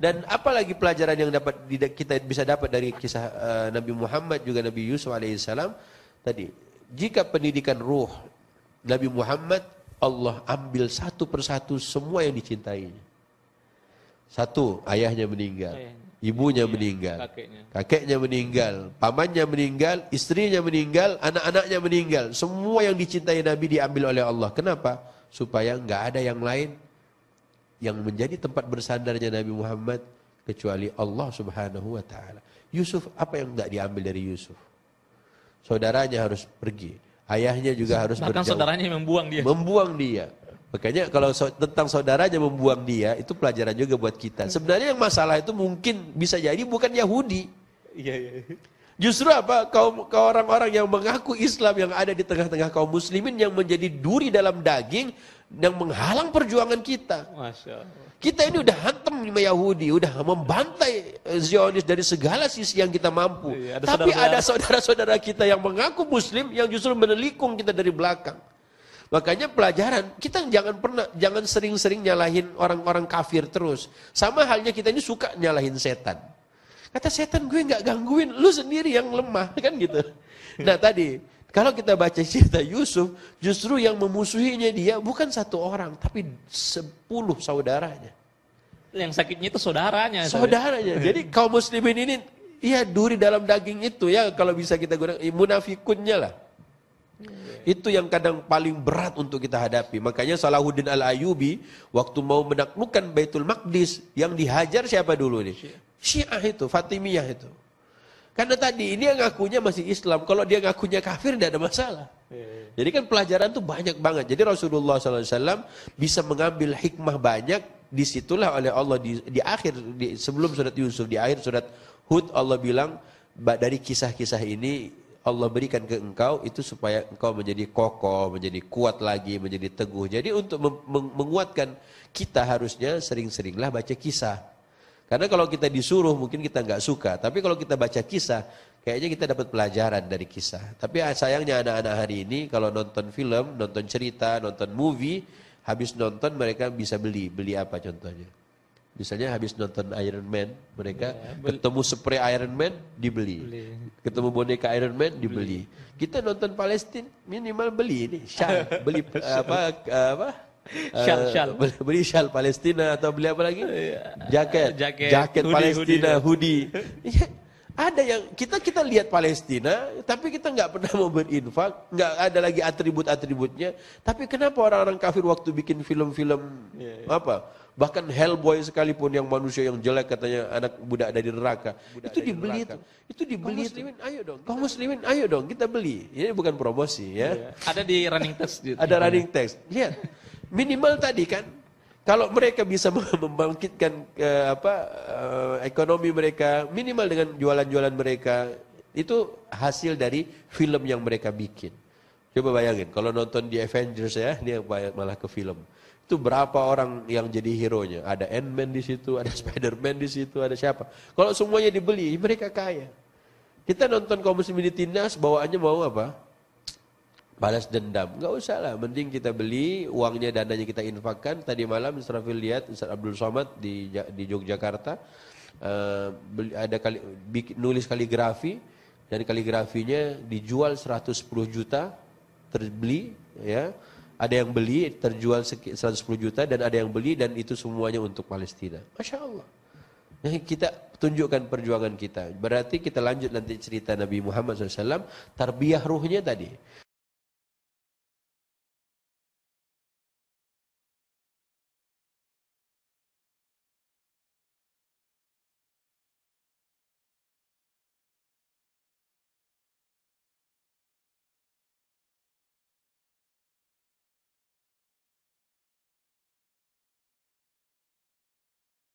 dan apalagi pelajaran yang dapat kita bisa dapat dari kisah eh, Nabi Muhammad juga Nabi Yusuf alaihissalam tadi jika pendidikan ruh Nabi Muhammad Allah ambil satu persatu semua yang dicintainya satu ayahnya meninggal ibunya meninggal kakeknya meninggal pamannya meninggal istrinya meninggal anak-anaknya meninggal semua yang dicintai Nabi diambil oleh Allah kenapa supaya enggak ada yang lain yang menjadi tempat bersandarnya Nabi Muhammad kecuali Allah Subhanahu wa taala. Yusuf apa yang enggak diambil dari Yusuf? Saudaranya harus pergi, ayahnya juga harus Bahkan berjauh. saudaranya membuang dia. Membuang dia. Makanya kalau so, tentang saudaranya membuang dia itu pelajaran juga buat kita. Sebenarnya yang masalah itu mungkin bisa jadi bukan Yahudi. Iya, iya. iya. Justru apa? Kaum orang-orang yang mengaku Islam yang ada di tengah-tengah kaum muslimin yang menjadi duri dalam daging yang menghalang perjuangan kita. Kita ini udah hantam lima Yahudi, udah membantai eh, Zionis dari segala sisi yang kita mampu. Iya, ada Tapi saudara ada saudara-saudara kita yang mengaku Muslim yang justru menelikung kita dari belakang. Makanya pelajaran kita jangan pernah jangan sering-sering nyalahin orang-orang kafir terus. Sama halnya kita ini suka nyalahin setan. Kata setan gue nggak gangguin, lu sendiri yang lemah kan gitu. Nah tadi kalau kita baca cerita Yusuf, justru yang memusuhinya dia bukan satu orang, tapi sepuluh saudaranya. Yang sakitnya itu saudaranya. Saudaranya. Jadi kaum muslimin ini, ya duri dalam daging itu ya, kalau bisa kita gunakan, imunafikunnya iya, lah. Itu yang kadang paling berat untuk kita hadapi. Makanya Salahuddin Al-Ayubi waktu mau menaklukkan Baitul Maqdis yang dihajar siapa dulu nih? Syiah itu, Fatimiyah itu. Karena tadi ini yang ngakunya masih Islam. Kalau dia ngakunya kafir tidak ada masalah. Iya. Jadi kan pelajaran tuh banyak banget. Jadi Rasulullah SAW bisa mengambil hikmah banyak. Disitulah oleh Allah di, di akhir di, sebelum surat Yusuf di akhir surat Hud Allah bilang dari kisah-kisah ini Allah berikan ke engkau itu supaya engkau menjadi kokoh, menjadi kuat lagi, menjadi teguh. Jadi untuk menguatkan kita harusnya sering-seringlah baca kisah. Karena kalau kita disuruh mungkin kita nggak suka, tapi kalau kita baca kisah, kayaknya kita dapat pelajaran dari kisah. Tapi ah, sayangnya anak-anak hari ini kalau nonton film, nonton cerita, nonton movie, habis nonton mereka bisa beli. Beli apa contohnya? Misalnya habis nonton Iron Man, mereka ya, ketemu spray Iron Man dibeli. Beli. Ketemu boneka Iron Man dibeli. Kita nonton Palestina minimal beli ini, syah, beli apa apa Eh, shal, shal. syal. Beli shal Palestina atau beli apa lagi? Oh, iya. Jaket. Jaket, Jaket hoodie, Palestina, hoodie. hoodie. Iya, ada yang kita kita lihat Palestina, tapi kita nggak pernah mau berinfak, nggak ada lagi atribut-atributnya. Tapi kenapa orang-orang kafir waktu bikin film-film yeah, yeah. apa? Bahkan Hellboy sekalipun yang manusia yang jelek katanya anak budak dari neraka. Budak itu dari dibeli neraka. itu. Itu dibeli. kau muslimin ayo dong. kau muslimin ayo dong kita beli. Ini bukan promosi ya. Yeah. Ada di running text. ada running text. Lihat. Yeah. Minimal tadi kan, kalau mereka bisa membangkitkan eh, apa eh, ekonomi mereka, minimal dengan jualan-jualan mereka, itu hasil dari film yang mereka bikin. Coba bayangin, kalau nonton di Avengers ya, dia malah ke film. Itu berapa orang yang jadi hero-nya? Ada Ant-Man di situ, ada Spider-Man di situ, ada siapa? Kalau semuanya dibeli, mereka kaya. Kita nonton kaum muslimin bawaannya mau apa? balas dendam. Nggak usah lah, mending kita beli, uangnya dananya kita infakkan. Tadi malam Israfil lihat Ustaz Abdul Somad di, di Yogyakarta, uh, ada kali, nulis kaligrafi, dan kaligrafinya dijual 110 juta, terbeli, ya. Ada yang beli, terjual 110 juta, dan ada yang beli, dan itu semuanya untuk Palestina. Masya Allah. Nah, kita tunjukkan perjuangan kita. Berarti kita lanjut nanti cerita Nabi Muhammad SAW, tarbiyah ruhnya tadi.